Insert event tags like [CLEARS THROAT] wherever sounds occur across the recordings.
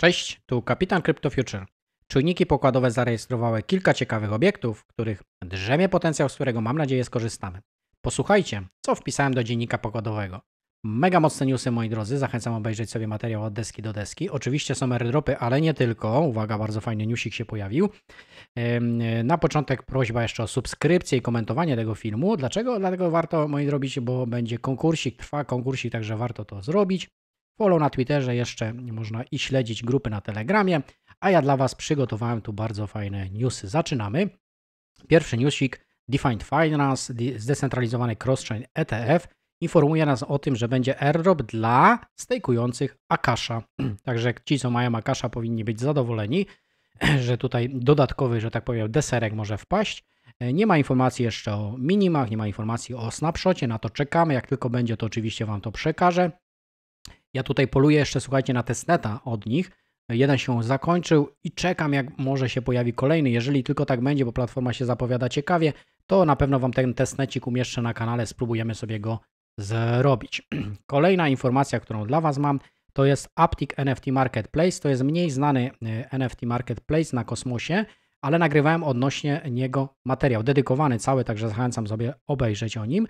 Cześć, tu kapitan Future. Czujniki pokładowe zarejestrowały kilka ciekawych obiektów, których drzemie potencjał, z którego mam nadzieję skorzystamy. Posłuchajcie, co wpisałem do dziennika pokładowego. Mega mocne newsy, moi drodzy, zachęcam obejrzeć sobie materiał od deski do deski. Oczywiście są airdropy, ale nie tylko. Uwaga, bardzo fajny newsik się pojawił. Na początek prośba jeszcze o subskrypcję i komentowanie tego filmu. Dlaczego? Dlatego warto, moi drobić, bo będzie konkursik, trwa konkursik, także warto to zrobić follow na Twitterze, jeszcze można i śledzić grupy na Telegramie, a ja dla Was przygotowałem tu bardzo fajne newsy. Zaczynamy. Pierwszy newsik Defined Finance, zdecentralizowany cross ETF, informuje nas o tym, że będzie airdrop dla stejkujących Akasha. [CLEARS THROAT] Także ci, co mają Akasha, powinni być zadowoleni, [CLEARS THROAT] że tutaj dodatkowy, że tak powiem, deserek może wpaść. Nie ma informacji jeszcze o minimach, nie ma informacji o snapshocie, na to czekamy. Jak tylko będzie, to oczywiście Wam to przekażę. Ja tutaj poluję jeszcze, słuchajcie, na testneta od nich. Jeden się zakończył i czekam, jak może się pojawi kolejny. Jeżeli tylko tak będzie, bo platforma się zapowiada ciekawie, to na pewno Wam ten testnecik umieszczę na kanale, spróbujemy sobie go zrobić. [CLEARS THROAT] Kolejna informacja, którą dla Was mam, to jest Aptic NFT Marketplace. To jest mniej znany e, NFT Marketplace na kosmosie, ale nagrywałem odnośnie niego materiał dedykowany cały, także zachęcam sobie obejrzeć o nim.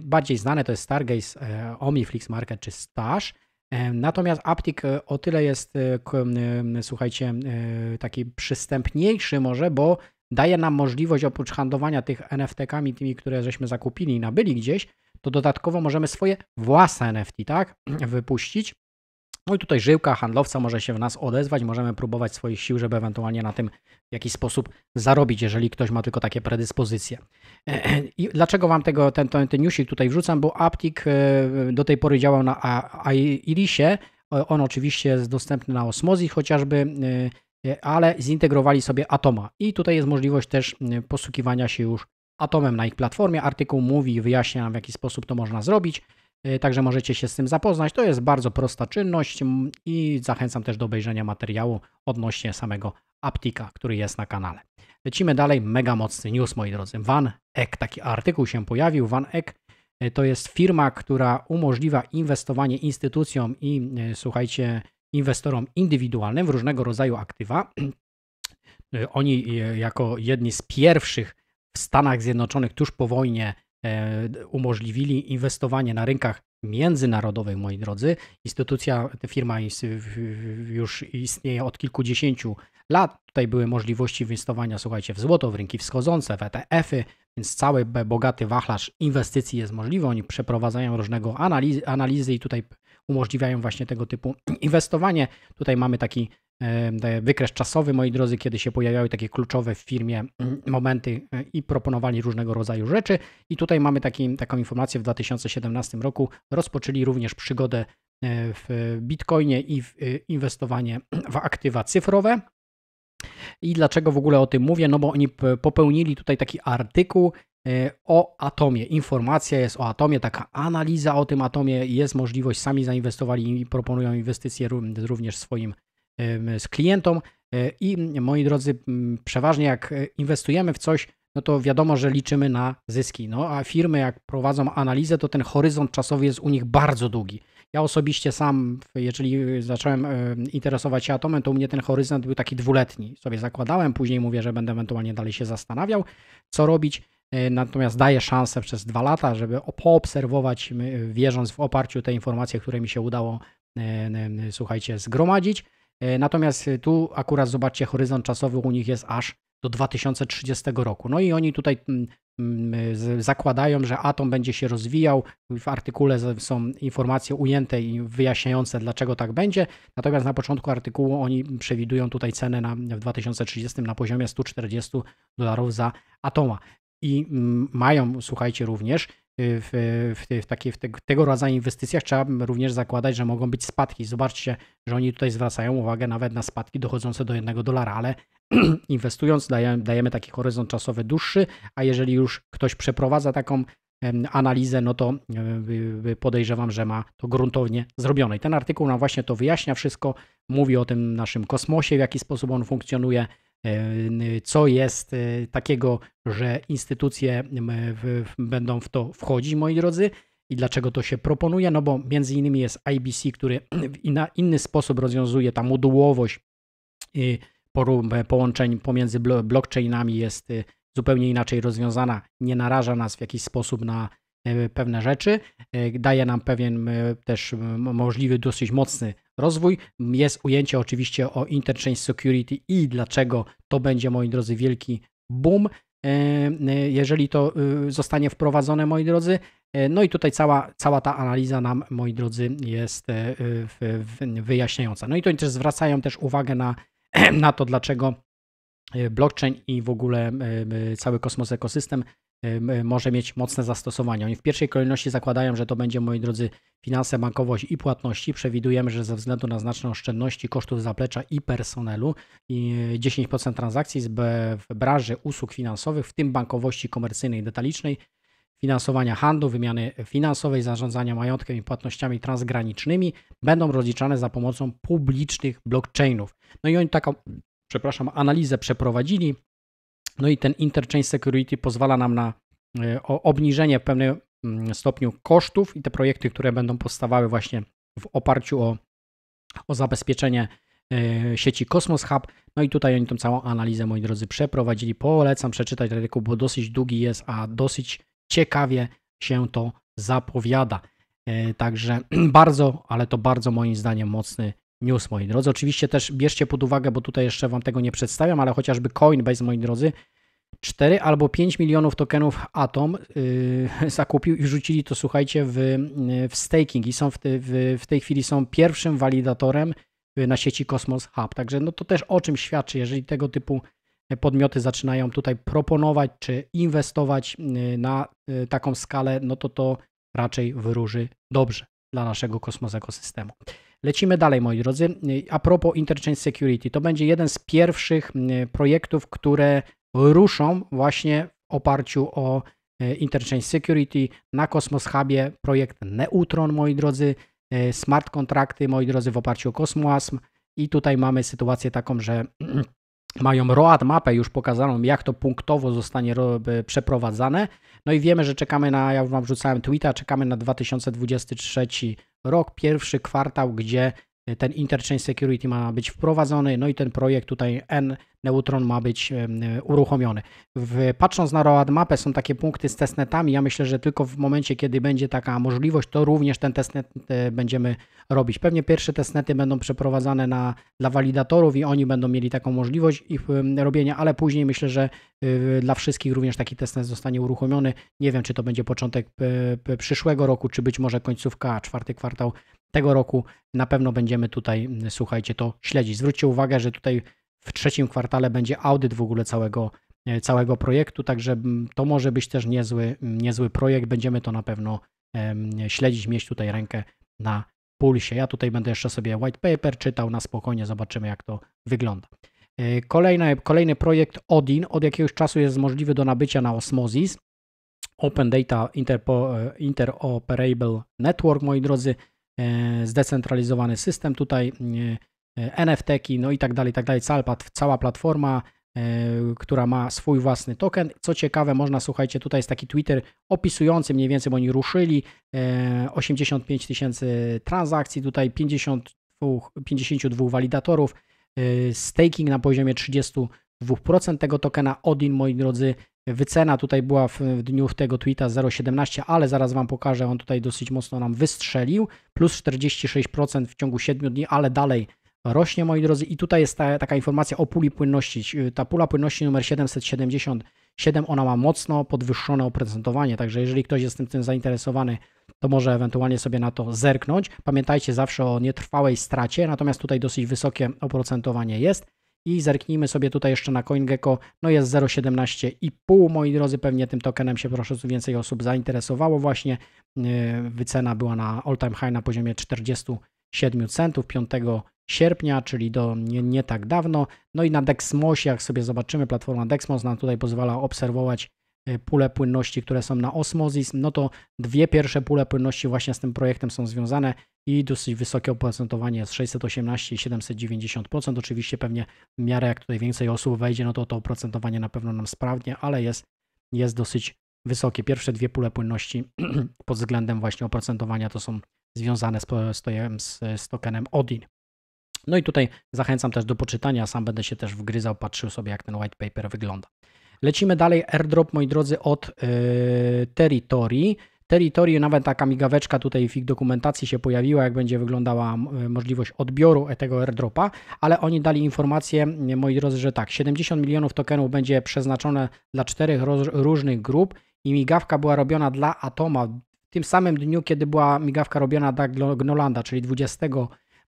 Bardziej znane to jest Stargaze, e, Omniflix Market czy Stash. Natomiast Aptik e, o tyle jest, e, słuchajcie, taki przystępniejszy może, bo daje nam możliwość oprócz handlowania tych NFT-kami, tymi, które żeśmy zakupili i nabyli gdzieś, to dodatkowo możemy swoje własne NFT, tak, [CLEARS THROAT] wypuścić no i tutaj żyłka handlowca może się w nas odezwać, możemy próbować swoich sił, żeby ewentualnie na tym w jakiś sposób zarobić, jeżeli ktoś ma tylko takie predyspozycje. [CLEARS THROAT] I dlaczego Wam tego, ten, ten, ten newsik tutaj wrzucam, bo Aptik e, do tej pory działał na Irisie, on oczywiście jest dostępny na Osmozji chociażby, e, e, ale zintegrowali sobie Atoma i tutaj jest możliwość też posługiwania się już Atomem na ich platformie. Artykuł mówi i wyjaśnia nam w jaki sposób to można zrobić. Y, także możecie się z tym zapoznać. To jest bardzo prosta czynność mm, i zachęcam też do obejrzenia materiału odnośnie samego Aptika, który jest na kanale. Lecimy dalej. Mega mocny news, moi drodzy. Van Eck, taki artykuł się pojawił. Van Eck y, to jest firma, która umożliwia inwestowanie instytucjom i y, słuchajcie, inwestorom indywidualnym w różnego rodzaju aktywa. [CLEARS THROAT] Oni jako jedni z pierwszych w Stanach Zjednoczonych tuż po wojnie E, umożliwili inwestowanie na rynkach międzynarodowych, moi drodzy. Instytucja, firma już istnieje od kilkudziesięciu lat. Tutaj były możliwości inwestowania, słuchajcie, w złoto, w rynki wschodzące, w ETF-y, więc cały bogaty wachlarz inwestycji jest możliwy. Oni przeprowadzają różnego analizy, analizy i tutaj umożliwiają właśnie tego typu [CLEARS THROAT] inwestowanie. Tutaj mamy taki wykres czasowy, moi drodzy, kiedy się pojawiały takie kluczowe w firmie momenty e, i proponowali różnego rodzaju rzeczy. I tutaj mamy taki, taką informację, w 2017 roku rozpoczęli również przygodę e, w bitcoinie i w e, inwestowanie w aktywa cyfrowe. I dlaczego w ogóle o tym mówię? No bo oni popełnili tutaj taki artykuł o atomie. Informacja jest o atomie, taka analiza o tym atomie jest możliwość. Sami zainwestowali i proponują inwestycje również swoim z klientom. E, I moi drodzy, przeważnie jak e, inwestujemy w coś, no to wiadomo, że liczymy na zyski. No a firmy, jak prowadzą analizę, to ten horyzont czasowy jest u nich bardzo długi. Ja osobiście sam, jeżeli e, zacząłem interesować się atomem, to u mnie ten horyzont był taki dwuletni. Sobie zakładałem, później mówię, że będę ewentualnie dalej się zastanawiał, co robić. Natomiast daję szansę przez dwa lata, żeby poobserwować, wierząc w oparciu te informacje, które mi się udało, słuchajcie, zgromadzić. E, natomiast e, tu akurat zobaczcie, horyzont czasowy u nich jest aż do 2030 roku. No i oni tutaj mm, mm, e, zakładają, że atom będzie się rozwijał. W artykule są informacje ujęte i wyjaśniające, dlaczego tak będzie. Natomiast na początku artykułu oni przewidują tutaj cenę na, w 2030 na poziomie 140 dolarów za atoma. I mm, mają, słuchajcie, również Y, w, y, w, w, takie, w te, tego rodzaju inwestycjach trzeba również zakładać, że mogą być spadki. Zobaczcie, że oni tutaj zwracają uwagę nawet na spadki dochodzące do jednego dolara, ale [CLEARS THROAT] inwestując dajemy, dajemy taki horyzont czasowy dłuższy, a jeżeli już ktoś przeprowadza taką analizę, no to e, podejrzewam, że ma to gruntownie zrobione. I ten artykuł nam właśnie to wyjaśnia wszystko, mówi o tym naszym kosmosie, w jaki sposób on funkcjonuje, Y, co jest y, takiego, że instytucje będą w to wchodzić, moi drodzy. I dlaczego to się proponuje? No bo między innymi jest IBC, który na inny sposób rozwiązuje ta modułowość y, e, połączeń pomiędzy blockchainami, jest zupełnie inaczej rozwiązana, nie naraża nas w jakiś sposób na E, pewne rzeczy, e, daje nam pewien e, też możliwy, dosyć mocny rozwój. Jest ujęcie oczywiście o Interchange Security i dlaczego to będzie, moi drodzy, wielki boom, jeżeli to zostanie wprowadzone, moi drodzy. No i tutaj cała, cała ta analiza nam, moi drodzy, jest wyjaśniająca. No i to też zwracają też uwagę na, [CLEARS THROAT] na to, dlaczego blockchain i w ogóle cały kosmos ekosystem E, może mieć mocne zastosowanie. Oni w pierwszej kolejności zakładają, że to będzie, moi drodzy, finanse, bankowość i płatności. Przewidujemy, że ze względu na znaczne oszczędności kosztów zaplecza i personelu 10% e, transakcji w branży usług finansowych, w tym bankowości komercyjnej i detalicznej, finansowania handlu, wymiany finansowej, zarządzania majątkiem i płatnościami transgranicznymi będą rozliczane za pomocą publicznych blockchainów. No i oni taką, przepraszam, analizę przeprowadzili no i ten interchange security pozwala nam na e, obniżenie w pewnym mm, stopniu kosztów i te projekty, które będą powstawały właśnie w oparciu o, o zabezpieczenie e, sieci Cosmos Hub. No i tutaj oni tą całą analizę, moi drodzy, przeprowadzili. Polecam przeczytać artykuł, bo dosyć długi jest, a dosyć ciekawie się to zapowiada. E, także [CLEARS THROAT] bardzo, ale to bardzo moim zdaniem mocny news, moi drodzy. Oczywiście też bierzcie pod uwagę, bo tutaj jeszcze Wam tego nie przedstawiam, ale chociażby Coinbase, moi drodzy, 4 albo 5 milionów tokenów Atom yy, [LAUGHS] zakupił i rzucili to, słuchajcie, w, yy, w staking i są w, w, w tej chwili są pierwszym walidatorem yy, na sieci Cosmos Hub. Także no to też o czym świadczy, jeżeli tego typu e, podmioty zaczynają tutaj proponować czy inwestować yy, na taką skalę, no to to raczej wyróży dobrze dla naszego kosmos ekosystemu. Lecimy dalej, moi drodzy. A propos Interchange Security, to będzie jeden z pierwszych projektów, które ruszą właśnie w oparciu o e, Interchange Security na Cosmos Hubie. Projekt Neutron, moi drodzy, e, smart kontrakty, moi drodzy, w oparciu o Cosmoasm. I tutaj mamy sytuację taką, że [CLEARS THROAT] mają ROAD mapę już pokazaną, jak to punktowo zostanie e, przeprowadzane. No i wiemy, że czekamy na, ja już Wam wrzucałem tweeta, czekamy na 2023 rok, pierwszy kwartał, gdzie Y, ten interchange security ma być wprowadzony, no i ten projekt tutaj N-Neutron ma być y, y, uruchomiony. W, patrząc na roadmapę są takie punkty z testnetami, ja myślę, że tylko w momencie, kiedy będzie taka możliwość, to również ten testnet będziemy robić. Pewnie pierwsze testnety będą przeprowadzane na, dla walidatorów i oni będą mieli taką możliwość ich robienia, ale później myślę, że dla wszystkich również taki testnet zostanie uruchomiony. Nie wiem, czy to będzie początek przyszłego roku, czy być może końcówka, czwarty kwartał tego roku. Na pewno będziemy tutaj, słuchajcie, to śledzić. Zwróćcie uwagę, że tutaj w trzecim kwartale będzie audyt w ogóle całego, e, całego projektu, także mm, to może być też niezły, mm, niezły projekt. Będziemy to na pewno śledzić, mieć tutaj rękę na pulsie. Ja tutaj będę jeszcze sobie white paper czytał na spokojnie, zobaczymy jak to wygląda. E, kolejny, kolejny projekt Odin od jakiegoś czasu jest możliwy do nabycia na Osmosis. Open Data Interpo, e, Interoperable Network, moi drodzy. E, zdecentralizowany system, tutaj e, e, nft no i tak dalej, tak dalej, cała platforma, która ma swój własny token. Co ciekawe, można, słuchajcie, tutaj jest taki Twitter opisujący mniej więcej, bo oni ruszyli 85 tysięcy transakcji, tutaj 52, 52 walidatorów, staking na poziomie 32% tego tokena, Odin, moi drodzy, Wycena tutaj była w, w dniu tego tweeta 0,17, ale zaraz Wam pokażę, on tutaj dosyć mocno nam wystrzelił, plus 46% w ciągu 7 dni, ale dalej rośnie, moi drodzy. I tutaj jest ta, taka informacja o puli płynności. Ta pula płynności numer 777, ona ma mocno podwyższone oprocentowanie, także jeżeli ktoś jest tym, tym zainteresowany, to może ewentualnie sobie na to zerknąć. Pamiętajcie zawsze o nietrwałej stracie, natomiast tutaj dosyć wysokie oprocentowanie jest i zerknijmy sobie tutaj jeszcze na CoinGecko, no jest 0,17,5 moi drodzy, pewnie tym tokenem się proszę więcej osób zainteresowało właśnie, yy, wycena była na all time high na poziomie 47 centów 5 sierpnia, czyli do nie, nie tak dawno, no i na Dexmosie, jak sobie zobaczymy, platforma Dexmos nam tutaj pozwala obserwować Y, pule płynności, które są na Osmosis, no to dwie pierwsze pule płynności właśnie z tym projektem są związane i dosyć wysokie oprocentowanie jest 618 i 790%. Oczywiście pewnie w miarę jak tutaj więcej osób wejdzie, no to to oprocentowanie na pewno nam sprawnie, ale jest, jest dosyć wysokie. Pierwsze dwie pule płynności [CLEARS THROAT] pod względem właśnie oprocentowania to są związane z, z, z tokenem ODIN. No i tutaj zachęcam też do poczytania, sam będę się też wgryzał, patrzył sobie jak ten white paper wygląda. Lecimy dalej, airdrop, moi drodzy, od yy, e, teritorii terytorium, nawet taka migaweczka tutaj w ich dokumentacji się pojawiła, jak będzie wyglądała e, możliwość odbioru e, tego airdropa, ale oni dali informację, moi drodzy, że tak, 70 milionów tokenów będzie przeznaczone dla czterech różnych grup i migawka była robiona dla Atoma w tym samym dniu, kiedy była migawka robiona dla Gnolanda, czyli 20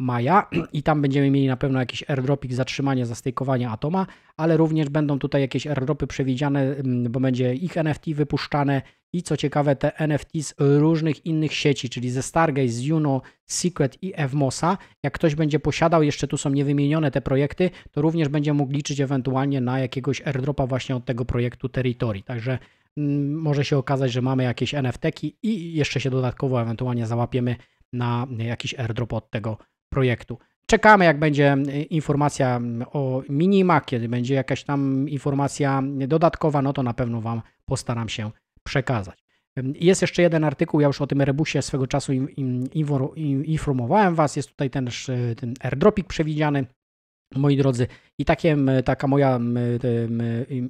maja [CLEARS THROAT] i tam będziemy mieli na pewno jakiś airdropik zatrzymania, zastejkowania Atoma, ale również będą tutaj jakieś airdropy przewidziane, mm, bo będzie ich NFT wypuszczane i co ciekawe te NFT z różnych innych sieci, czyli ze Stargate, z Juno, Secret i Evmosa. Jak ktoś będzie posiadał, jeszcze tu są niewymienione te projekty, to również będzie mógł liczyć ewentualnie na jakiegoś airdropa właśnie od tego projektu Territory. Także mm, może się okazać, że mamy jakieś nft i jeszcze się dodatkowo ewentualnie załapiemy na jakiś airdrop od tego projektu. Czekamy, jak będzie mm, informacja mm, o minima, kiedy będzie jakaś tam informacja dodatkowa, no to na pewno Wam postaram się przekazać. Jest jeszcze jeden artykuł, ja już o tym Rebusie swego czasu informowałem Was. Jest tutaj ten, ten airdropik przewidziany Moi drodzy, i takie, taka moja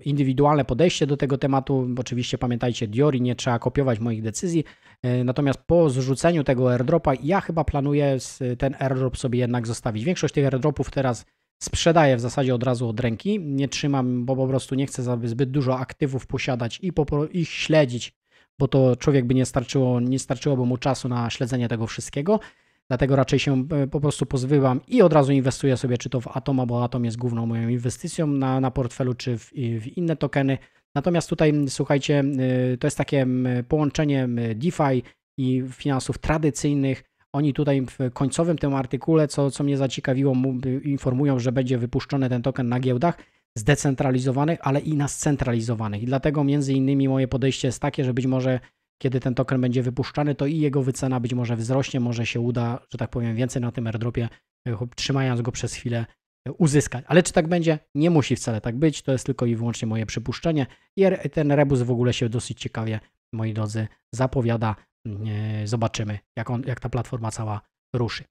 indywidualne podejście do tego tematu. Oczywiście pamiętajcie, Diori nie trzeba kopiować moich decyzji. E, natomiast po zrzuceniu tego airdropa, ja chyba planuję ten airdrop sobie jednak zostawić. Większość tych airdropów teraz sprzedaję w zasadzie od razu od ręki. Nie trzymam, bo po prostu nie chcę zbyt dużo aktywów posiadać i ich śledzić, bo to człowiek by nie starczyło, nie starczyłoby mu czasu na śledzenie tego wszystkiego. Dlatego raczej się e, po prostu pozbywam i od razu inwestuję sobie czy to w Atoma, bo Atom jest główną moją inwestycją na, na portfelu, czy w, w inne tokeny. Natomiast tutaj, słuchajcie, e, to jest takie połączenie DeFi i finansów tradycyjnych. Oni tutaj w końcowym tym artykule, co, co mnie zaciekawiło, informują, że będzie wypuszczony ten token na giełdach zdecentralizowanych, ale i na scentralizowanych. I dlatego między innymi moje podejście jest takie, że być może kiedy ten token będzie wypuszczany, to i jego wycena być może wzrośnie, może się uda, że tak powiem, więcej na tym airdropie, e, trzymając go przez chwilę, e, uzyskać. Ale czy tak będzie? Nie musi wcale tak być, to jest tylko i wyłącznie moje przypuszczenie. I ten rebus w ogóle się dosyć ciekawie, moi drodzy, zapowiada. Mm, e, zobaczymy, jak, on, jak ta platforma cała ruszy.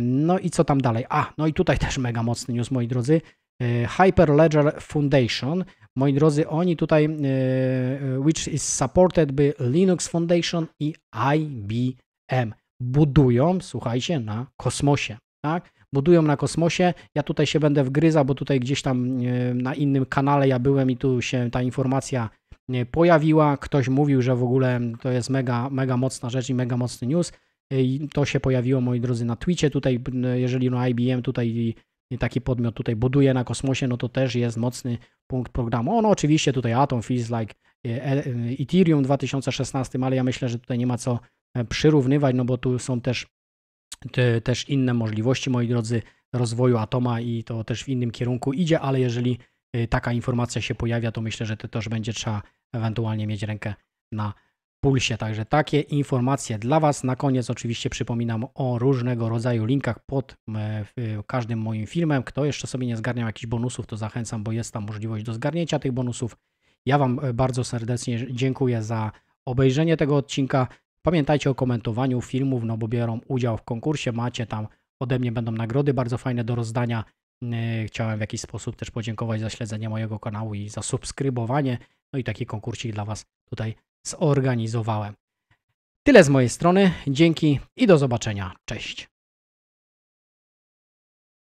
No i co tam dalej? A, no i tutaj też mega mocny news, moi drodzy. E, Hyperledger Foundation. Moi drodzy, oni tutaj, e, e, which is supported by Linux Foundation i IBM, budują, słuchajcie, na kosmosie. Tak? Budują na kosmosie. Ja tutaj się będę wgryzał, bo tutaj gdzieś tam na innym kanale ja byłem i tu się ta informacja pojawiła. Ktoś mówił, że w ogóle to jest mega, mega mocna rzecz i mega mocny news. I to się pojawiło, moi drodzy, na Twitchie. Tutaj, jeżeli no IBM tutaj i taki podmiot tutaj buduje na kosmosie, no to też jest mocny punkt programu. Ono oczywiście tutaj Atom feels like e, e, Ethereum 2016, ale ja myślę, że tutaj nie ma co e, przyrównywać, no bo tu są też, te, też inne możliwości, moi drodzy, rozwoju Atoma i to też w innym kierunku idzie, ale jeżeli taka informacja się pojawia, to myślę, że to też będzie trzeba ewentualnie mieć rękę na Pulsie. Także takie informacje dla Was. Na koniec oczywiście przypominam o różnego rodzaju linkach pod e, e, każdym moim filmem. Kto jeszcze sobie nie zgarniał jakichś bonusów, to zachęcam, bo jest tam możliwość do zgarnięcia tych bonusów. Ja Wam e, bardzo serdecznie dziękuję za obejrzenie tego odcinka. Pamiętajcie o komentowaniu filmów, no bo biorą udział w konkursie. Macie tam ode mnie będą nagrody bardzo fajne do rozdania. Chciałem w jakiś sposób też podziękować za śledzenie mojego kanału i za subskrybowanie. No i taki konkursik dla Was tutaj zorganizowałem. Tyle z mojej strony. Dzięki i do zobaczenia. Cześć.